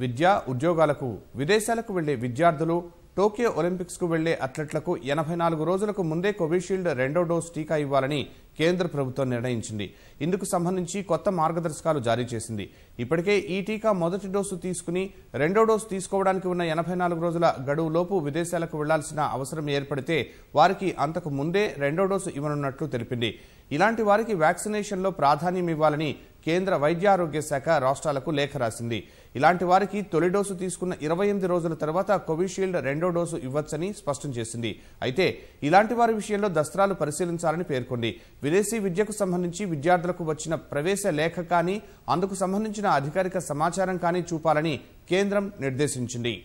విద్యా ఉద్యోగాలకు విదేశాలకు వెళ్లే విద్యార్థులు టోక్యో ఒలింపిక్స్కు వెళ్లే అథ్లెట్లకు ఎనభై నాలుగు రోజులకు ముందే కోవిషీల్డ్ రెండో డోస్ టీకా ఇవ్వాలని కేంద్ర ప్రభుత్వం నిర్ణయించింది ఇందుకు సంబంధించి కొత్త మార్గదర్శకాలు జారీ చేసింది ఇప్పటికే ఈ టీకా మొదటి డోసు తీసుకుని రెండో డోసు తీసుకోవడానికి ఉన్న ఎనభై నాలుగు రోజుల గడువులోపు విదేశాలకు వెళ్లాల్సిన అవసరం ఏర్పడితే వారికి అంతకు ముందే రెండో డోసు ఇవ్వనున్నట్లు తెలిపింది ఇలాంటి వారికి వ్యాక్సినేషన్లో ప్రాధాన్యం ఇవ్వాలని కేంద్ర వైద్యారోగ్య శాఖ రాష్ట్రాలకు లేఖ రాసింది ఇలాంటి వారికి తొలి డోసు తీసుకున్న ఇరవై ఎనిమిది రోజుల తర్వాత కోవిషీల్డ్ రెండో డోసు ఇవ్వచ్చని స్పష్టం చేసింది అయితే ఇలాంటి వారి విషయంలో దస్త్రాలు పరిశీలించాలని పేర్కొంది విదేశీ విద్యకు సంబంధించి విద్యార్థులకు వచ్చిన ప్రవేశ లేఖ కానీ అందుకు సంబంధించిన అధికారిక సమాచారం కానీ చూపాలని కేంద్రం నిర్దేశించింది